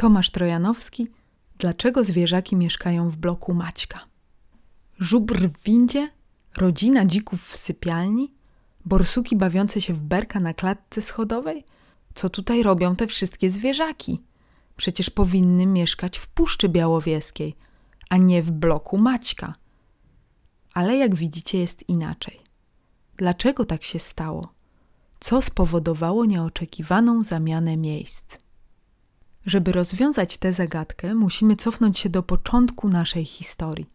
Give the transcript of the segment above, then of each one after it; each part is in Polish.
Tomasz Trojanowski Dlaczego zwierzaki mieszkają w bloku Maćka? Żubr w windzie? Rodzina dzików w sypialni? Borsuki bawiące się w berka na klatce schodowej? Co tutaj robią te wszystkie zwierzaki? Przecież powinny mieszkać w Puszczy Białowieskiej, a nie w bloku Maćka. Ale jak widzicie, jest inaczej. Dlaczego tak się stało? Co spowodowało nieoczekiwaną zamianę miejsc? Żeby rozwiązać tę zagadkę, musimy cofnąć się do początku naszej historii,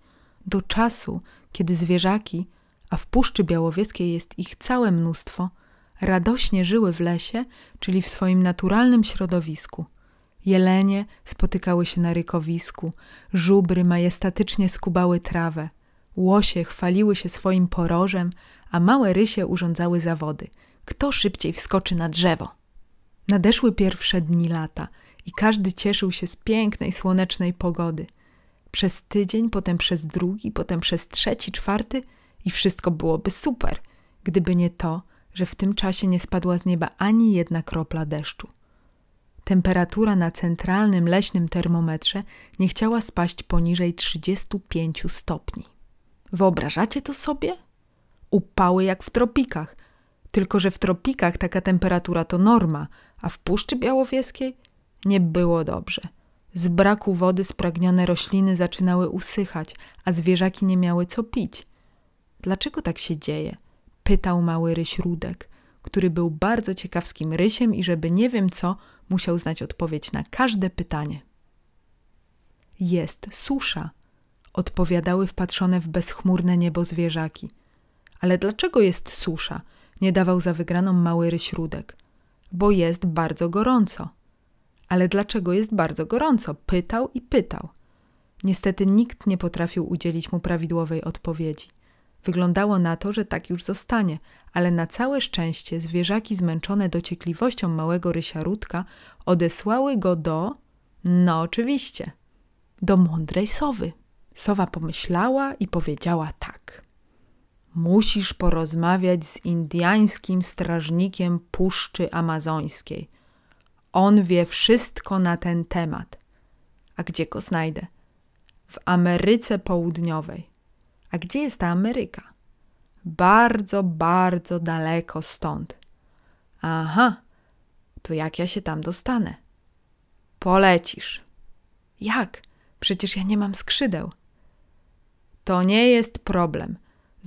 do czasu, kiedy zwierzaki, a w Puszczy Białowieskiej jest ich całe mnóstwo, radośnie żyły w lesie, czyli w swoim naturalnym środowisku. Jelenie spotykały się na rykowisku, żubry majestatycznie skubały trawę, łosie chwaliły się swoim porożem, a małe rysie urządzały zawody. Kto szybciej wskoczy na drzewo? Nadeszły pierwsze dni lata – i każdy cieszył się z pięknej, słonecznej pogody. Przez tydzień, potem przez drugi, potem przez trzeci, czwarty i wszystko byłoby super, gdyby nie to, że w tym czasie nie spadła z nieba ani jedna kropla deszczu. Temperatura na centralnym leśnym termometrze nie chciała spaść poniżej 35 stopni. Wyobrażacie to sobie? Upały jak w tropikach, tylko że w tropikach taka temperatura to norma, a w Puszczy Białowieskiej nie było dobrze. Z braku wody spragnione rośliny zaczynały usychać, a zwierzaki nie miały co pić. Dlaczego tak się dzieje? pytał mały ryś Rudek, który był bardzo ciekawskim rysiem i żeby nie wiem co, musiał znać odpowiedź na każde pytanie. Jest susza, odpowiadały wpatrzone w bezchmurne niebo zwierzaki. Ale dlaczego jest susza? nie dawał za wygraną mały ryś Rudek. Bo jest bardzo gorąco. Ale dlaczego jest bardzo gorąco? Pytał i pytał. Niestety nikt nie potrafił udzielić mu prawidłowej odpowiedzi. Wyglądało na to, że tak już zostanie, ale na całe szczęście zwierzaki zmęczone dociekliwością małego rysiarutka odesłały go do. No oczywiście, do mądrej sowy. Sowa pomyślała i powiedziała tak: Musisz porozmawiać z indyjskim strażnikiem Puszczy Amazońskiej. On wie wszystko na ten temat. A gdzie go znajdę? W Ameryce Południowej. A gdzie jest ta Ameryka? Bardzo, bardzo daleko stąd. Aha, to jak ja się tam dostanę? Polecisz. Jak? Przecież ja nie mam skrzydeł. To nie jest problem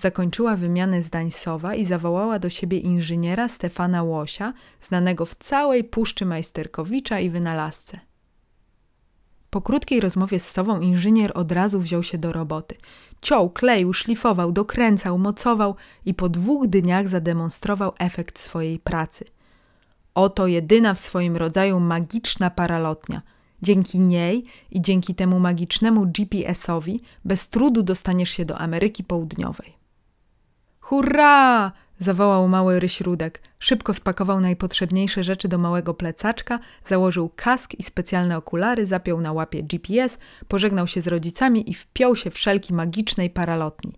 zakończyła wymianę zdań Sowa i zawołała do siebie inżyniera Stefana Łosia, znanego w całej Puszczy Majsterkowicza i wynalazce. Po krótkiej rozmowie z Sową inżynier od razu wziął się do roboty. Ciął, kleił, szlifował, dokręcał, mocował i po dwóch dniach zademonstrował efekt swojej pracy. Oto jedyna w swoim rodzaju magiczna paralotnia – Dzięki niej i dzięki temu magicznemu GPS-owi bez trudu dostaniesz się do Ameryki Południowej. Hurra! zawołał mały ryśródek. Szybko spakował najpotrzebniejsze rzeczy do małego plecaczka, założył kask i specjalne okulary, zapiął na łapie GPS, pożegnał się z rodzicami i wpiął się w szelki magicznej paralotni.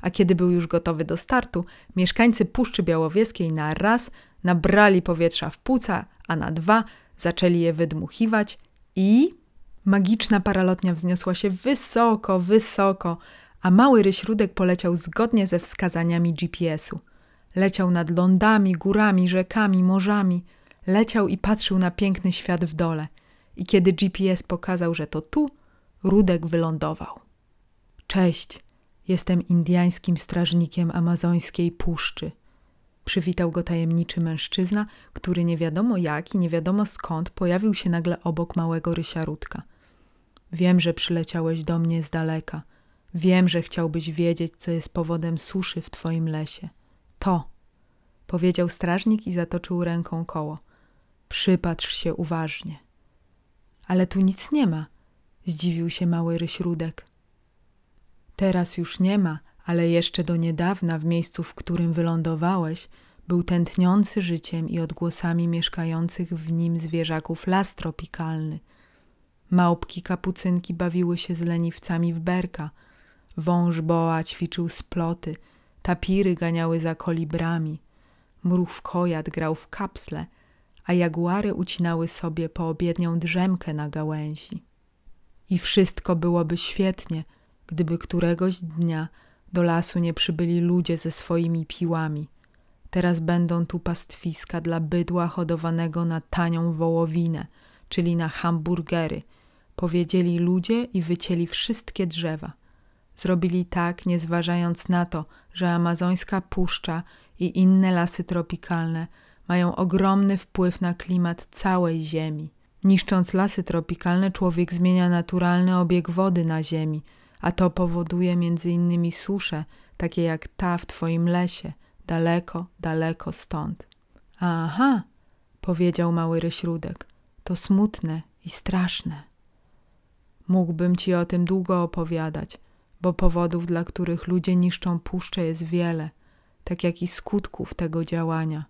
A kiedy był już gotowy do startu, mieszkańcy Puszczy Białowieskiej na raz nabrali powietrza w płuca, a na dwa zaczęli je wydmuchiwać i... Magiczna paralotnia wzniosła się wysoko, wysoko, a mały ryśródek poleciał zgodnie ze wskazaniami GPS-u. Leciał nad lądami, górami, rzekami, morzami. Leciał i patrzył na piękny świat w dole. I kiedy GPS pokazał, że to tu, Rudek wylądował. Cześć, jestem indiańskim strażnikiem amazońskiej puszczy. Przywitał go tajemniczy mężczyzna, który nie wiadomo jak i nie wiadomo skąd pojawił się nagle obok małego rysiarutka. Wiem, że przyleciałeś do mnie z daleka – Wiem, że chciałbyś wiedzieć, co jest powodem suszy w twoim lesie. To, powiedział strażnik i zatoczył ręką koło. Przypatrz się uważnie. Ale tu nic nie ma, zdziwił się mały ryśródek. Teraz już nie ma, ale jeszcze do niedawna w miejscu, w którym wylądowałeś, był tętniący życiem i odgłosami mieszkających w nim zwierzaków las tropikalny. Małpki kapucynki bawiły się z leniwcami w berka – Wąż boa ćwiczył sploty, tapiry ganiały za kolibrami, mrów kojat grał w kapsle, a jaguary ucinały sobie poobiednią drzemkę na gałęzi. I wszystko byłoby świetnie, gdyby któregoś dnia do lasu nie przybyli ludzie ze swoimi piłami. Teraz będą tu pastwiska dla bydła hodowanego na tanią wołowinę, czyli na hamburgery, powiedzieli ludzie i wycięli wszystkie drzewa. Zrobili tak, nie zważając na to, że amazońska puszcza i inne lasy tropikalne mają ogromny wpływ na klimat całej Ziemi. Niszcząc lasy tropikalne, człowiek zmienia naturalny obieg wody na Ziemi, a to powoduje m.in. susze, takie jak ta w Twoim lesie, daleko, daleko stąd. Aha, powiedział mały ryśrudek, to smutne i straszne. Mógłbym ci o tym długo opowiadać, bo powodów, dla których ludzie niszczą puszczę, jest wiele, tak jak i skutków tego działania.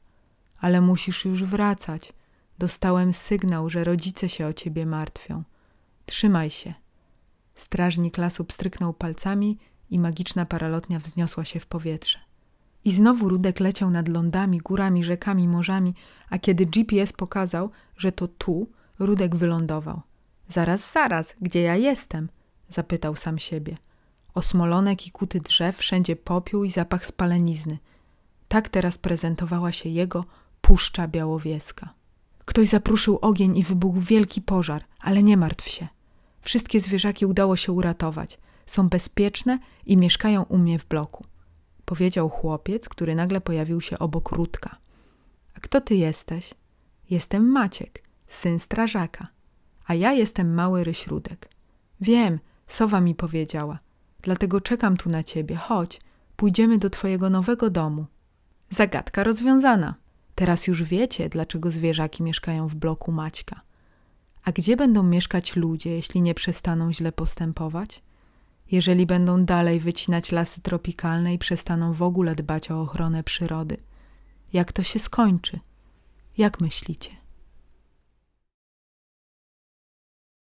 Ale musisz już wracać. Dostałem sygnał, że rodzice się o ciebie martwią. Trzymaj się. Strażnik lasu pstryknął palcami i magiczna paralotnia wzniosła się w powietrze. I znowu Rudek leciał nad lądami, górami, rzekami, morzami, a kiedy GPS pokazał, że to tu, Rudek wylądował. Zaraz, zaraz, gdzie ja jestem? zapytał sam siebie osmolone kikuty drzew, wszędzie popiół i zapach spalenizny. Tak teraz prezentowała się jego Puszcza Białowieska. Ktoś zapruszył ogień i wybuchł wielki pożar, ale nie martw się. Wszystkie zwierzaki udało się uratować. Są bezpieczne i mieszkają u mnie w bloku. Powiedział chłopiec, który nagle pojawił się obok Rutka. A kto ty jesteś? Jestem Maciek, syn strażaka. A ja jestem mały ryśródek. Wiem, sowa mi powiedziała – Dlatego czekam tu na ciebie. Chodź, pójdziemy do twojego nowego domu. Zagadka rozwiązana. Teraz już wiecie, dlaczego zwierzaki mieszkają w bloku Maćka. A gdzie będą mieszkać ludzie, jeśli nie przestaną źle postępować? Jeżeli będą dalej wycinać lasy tropikalne i przestaną w ogóle dbać o ochronę przyrody? Jak to się skończy? Jak myślicie?